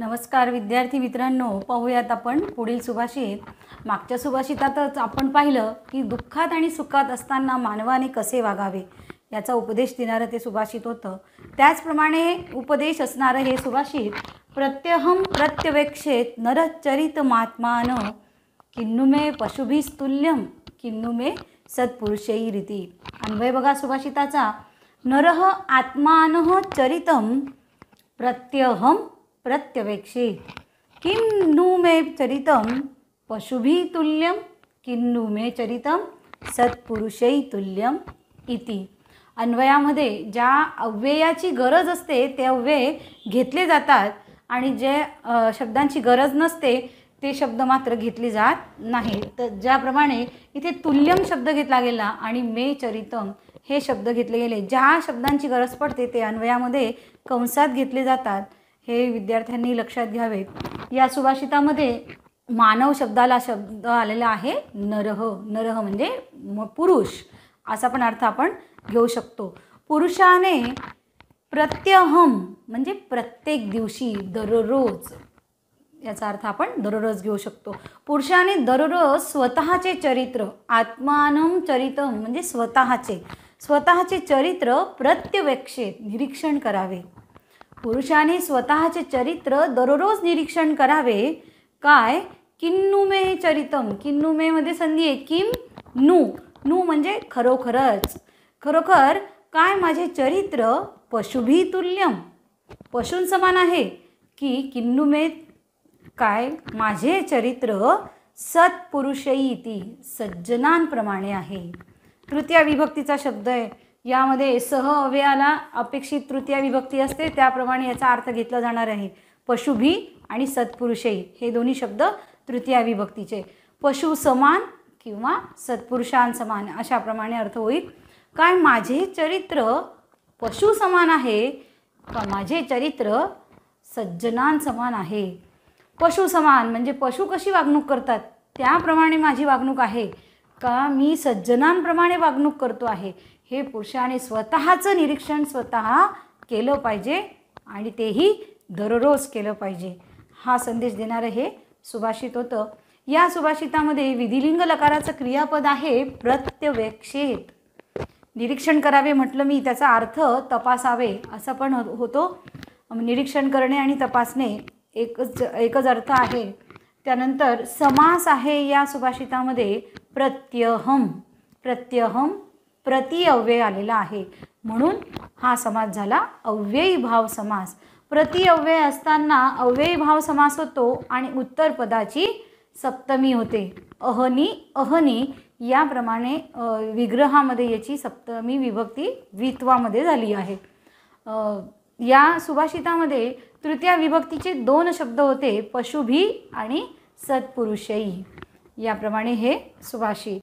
नमस्कार विद्यार्थी मित्रांनो पाहूयात आपण पुढील सुभाषित मागच्या सुभाषितातच आपण पाहिलं की दुःखात आणि सुखात असताना मानवाने कसे वागावे याचा उपदेश देणारं ते सुभाषित होतं त्याचप्रमाणे उपदेश असणारं हे सुभाषित प्रत्यहम प्रत्यवेक्षेत नरचरित महात्मान किन्नुमे पशुभिस्तुल्यम किन्नुमे सत्पुरुषेई रीती अन्वय बघा सुभाषिताचा नरह आत्मान चरितम प्रत्यहम प्रत्यवेक्षित किं नु मे चरितं पशुभिः तुल्यं किं नु मे चरितं सत्पुरुषही तुल्यम इति अन्वयामध्ये ज्या अव्ययाची गरज असते ते अव्यय घेतले जातात आणि जे शब्दांची गरज नसते ते शब्द मात्र घेतले जात नाही तर ज्याप्रमाणे इथे तुल्यम शब्द घेतला गेला आणि मे चरितम हे शब्द घेतले गेले ज्या शब्दांची गरज पडते ते अन्वयामध्ये कंसात घेतले जातात हे विद्यार्थ्यांनी लक्षात घ्यावे या सुभाषितामध्ये मानव शब्दाला शब्द आलेला आहे नरह नरह म्हणजे म पुरुष असा पण अर्थ आपण घेऊ शकतो पुरुषाने प्रत्यहम म्हणजे प्रत्येक दिवशी दररोज याचा अर्थ आपण दररोज घेऊ शकतो पुरुषाने दररोज स्वतःचे चरित्र आत्मानम चरित्र म्हणजे स्वतःचे स्वतःचे चरित्र प्रत्यवेक्षेत निरीक्षण करावे पुरुषाने स्वतःचे चरित्र दररोज निरीक्षण करावे काय किन्नुमे चरितम किन्नुमे मध्ये संधी आहे किम नू नू म्हणजे खरोखरच खरोखर काय माझे चरित्र पशुभितुल्यम पशूं समान आहे की किन्नुमे काय माझे चरित्र सत्पुरुषई ती सज्जनांप्रमाणे आहे तृतीय विभक्तीचा शब्द आहे यामध्ये सह अव्ययाला अपेक्षित तृतीय विभक्ती असते त्याप्रमाणे याचा अर्थ घेतला जाणार आहे पशुभी आणि सत्पुरुषही हे दोन्ही शब्द तृतीय विभक्तीचे पशु समान किंवा सत्पुरुषांसमान अशाप्रमाणे अर्थ होईल काय माझे चरित्र पशु समान आहे का माझे चरित्र सज्जनांसमान आहे पशु समान म्हणजे पशु कशी वागणूक करतात त्याप्रमाणे माझी वागणूक आहे का मी सज्जनांप्रमाणे वागणूक करतो आहे हे पुरुषाने स्वतःचं निरीक्षण स्वतः केलं पाहिजे आणि तेही दररोज केलं पाहिजे हा संदेश देणारं हे सुभाषित होतं या सुभाषितामध्ये विधिलिंग लकाराचं क्रियापद आहे प्रत्यवेक्षेत निरीक्षण करावे म्हटलं मी त्याचा अर्थ तपासावे असं पण हो-, होतो निरीक्षण करणे आणि तपासणे एकच एकच अर्थ आहे त्यानंतर समास आहे या सुभाषितामध्ये प्रत्यहम प्रत्यहम प्रति अव्यय आलेला आहे म्हणून हा समास झाला अव्ययी भाव समास प्रति अव्यय असताना अव्ययी भाव समास होतो आणि उत्तर पदाची सप्तमी होते अहनी अहनी याप्रमाणे विग्रहामध्ये याची सप्तमी विभक्ती वित्वामध्ये झाली आहे या सुभाषितामध्ये तृतीया विभक्तीचे दोन शब्द होते पशुभी आणि सत्पुरुषही याप्रमाणे हे सुभाषी